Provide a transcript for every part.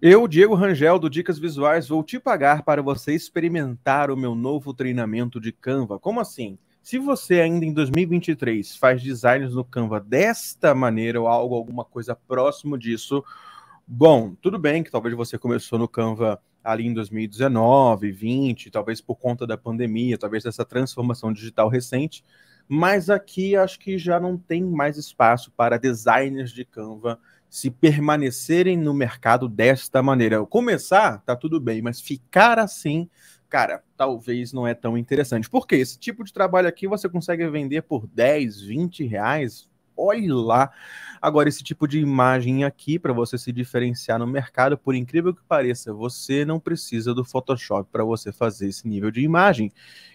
Eu, Diego Rangel, do Dicas Visuais, vou te pagar para você experimentar o meu novo treinamento de Canva. Como assim? Se você ainda em 2023 faz designs no Canva desta maneira ou algo, alguma coisa próximo disso, bom, tudo bem que talvez você começou no Canva ali em 2019, 20, talvez por conta da pandemia, talvez dessa transformação digital recente, mas aqui acho que já não tem mais espaço para designers de Canva se permanecerem no mercado desta maneira. Começar, tá tudo bem, mas ficar assim, cara, talvez não é tão interessante. Porque esse tipo de trabalho aqui você consegue vender por 10, 20 reais. olha lá. Agora, esse tipo de imagem aqui, para você se diferenciar no mercado, por incrível que pareça, você não precisa do Photoshop para você fazer esse nível de imagem.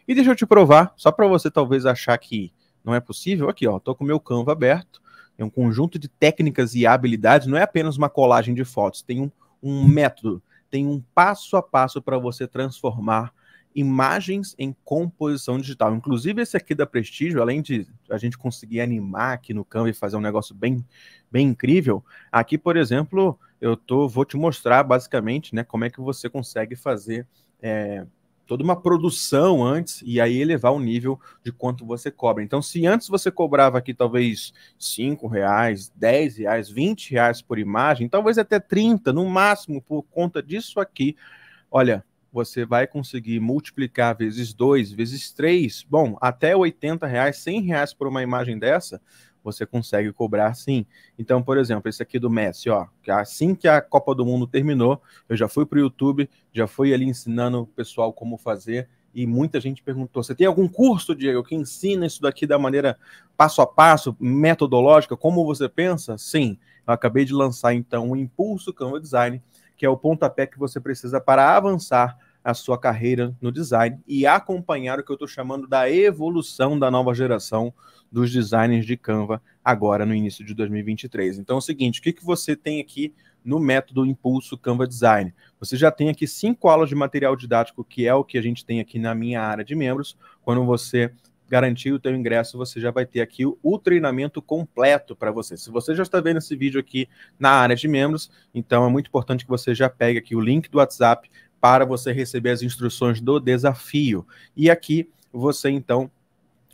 E deixa eu te provar, só para você talvez achar que não é possível. Aqui, ó, tô com o meu Canva aberto é um conjunto de técnicas e habilidades, não é apenas uma colagem de fotos, tem um, um método, tem um passo a passo para você transformar imagens em composição digital. Inclusive, esse aqui da Prestígio, além de a gente conseguir animar aqui no Canva e fazer um negócio bem, bem incrível, aqui, por exemplo, eu tô, vou te mostrar basicamente né, como é que você consegue fazer é, toda uma produção antes e aí elevar o nível de quanto você cobra. Então, se antes você cobrava aqui talvez cinco reais, dez reais, vinte reais por imagem, talvez até 30 no máximo por conta disso aqui, olha, você vai conseguir multiplicar vezes dois, vezes três, bom, até 80 reais, 100 reais por uma imagem dessa, você consegue cobrar sim. Então, por exemplo, esse aqui do Messi, ó, que assim que a Copa do Mundo terminou, eu já fui para o YouTube, já fui ali ensinando o pessoal como fazer e muita gente perguntou: você tem algum curso, Diego, que ensina isso daqui da maneira passo a passo, metodológica, como você pensa? Sim, eu acabei de lançar então o Impulso Canva Design, que é o pontapé que você precisa para avançar a sua carreira no design e acompanhar o que eu estou chamando da evolução da nova geração dos designers de Canva agora no início de 2023. Então é o seguinte, o que, que você tem aqui no método Impulso Canva Design? Você já tem aqui cinco aulas de material didático, que é o que a gente tem aqui na minha área de membros. Quando você garantir o teu ingresso, você já vai ter aqui o, o treinamento completo para você. Se você já está vendo esse vídeo aqui na área de membros, então é muito importante que você já pegue aqui o link do WhatsApp para você receber as instruções do desafio. E aqui você então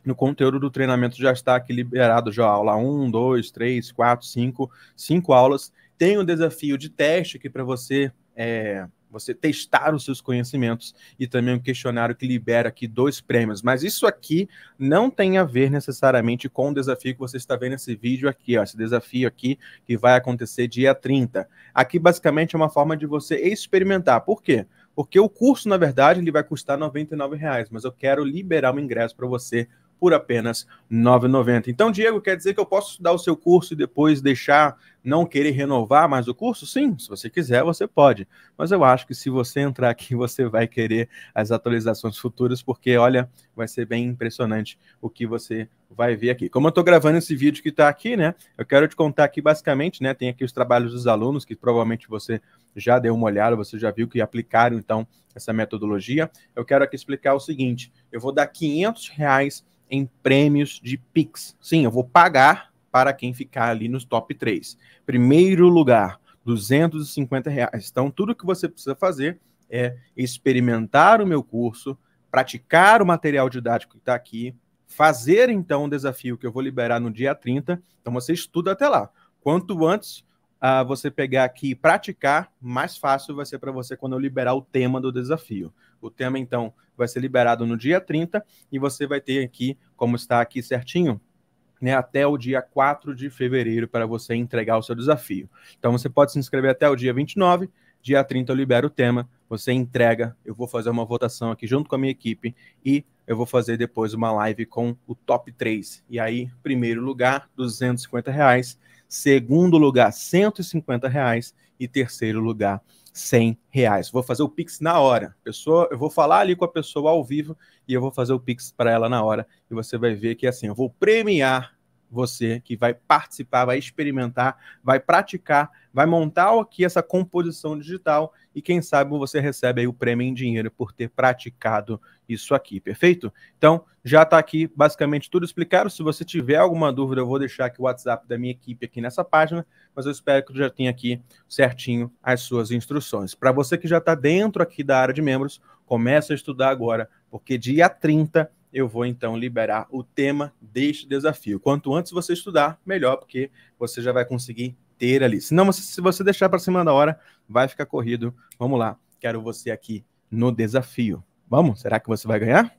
no conteúdo do treinamento já está aqui liberado já aula 1, 2, 3, 4, 5, 5 aulas. Tem o um desafio de teste aqui para você é, você testar os seus conhecimentos e também um questionário que libera aqui dois prêmios. Mas isso aqui não tem a ver necessariamente com o desafio que você está vendo nesse vídeo aqui, ó, esse desafio aqui que vai acontecer dia 30. Aqui basicamente é uma forma de você experimentar. Por quê? Porque o curso, na verdade, ele vai custar R$ 99,00, mas eu quero liberar o ingresso para você por apenas R$ 9,90. Então, Diego, quer dizer que eu posso dar o seu curso e depois deixar, não querer renovar mais o curso? Sim, se você quiser, você pode. Mas eu acho que se você entrar aqui, você vai querer as atualizações futuras, porque, olha, vai ser bem impressionante o que você vai ver aqui. Como eu estou gravando esse vídeo que está aqui, né, eu quero te contar aqui basicamente, né, tem aqui os trabalhos dos alunos, que provavelmente você já deu uma olhada, você já viu que aplicaram, então, essa metodologia. Eu quero aqui explicar o seguinte, eu vou dar R$ reais em prêmios de Pix. Sim, eu vou pagar para quem ficar ali nos top 3. Primeiro lugar, 250 reais. Então, tudo que você precisa fazer é experimentar o meu curso, praticar o material didático que está aqui, fazer então o desafio que eu vou liberar no dia 30. Então, você estuda até lá. Quanto antes, você pegar aqui e praticar, mais fácil vai ser para você quando eu liberar o tema do desafio. O tema, então, vai ser liberado no dia 30 e você vai ter aqui, como está aqui certinho, né, até o dia 4 de fevereiro para você entregar o seu desafio. Então você pode se inscrever até o dia 29, dia 30 eu libero o tema, você entrega, eu vou fazer uma votação aqui junto com a minha equipe e eu vou fazer depois uma live com o top 3. E aí, primeiro lugar, 250 reais. Segundo lugar, 150 reais. E terceiro lugar, 100 reais. Vou fazer o Pix na hora. Pessoa, eu vou falar ali com a pessoa ao vivo e eu vou fazer o Pix para ela na hora. E você vai ver que assim, eu vou premiar você que vai participar, vai experimentar, vai praticar, vai montar aqui essa composição digital e quem sabe você recebe aí o prêmio em dinheiro por ter praticado isso aqui, perfeito? Então, já está aqui basicamente tudo explicado. Se você tiver alguma dúvida, eu vou deixar aqui o WhatsApp da minha equipe aqui nessa página, mas eu espero que já tenha aqui certinho as suas instruções. Para você que já está dentro aqui da área de membros, comece a estudar agora, porque dia 30 eu vou então liberar o tema deste desafio. Quanto antes você estudar, melhor, porque você já vai conseguir ter ali. Senão, se você deixar para cima da hora, vai ficar corrido. Vamos lá, quero você aqui no desafio. Vamos? Será que você vai ganhar?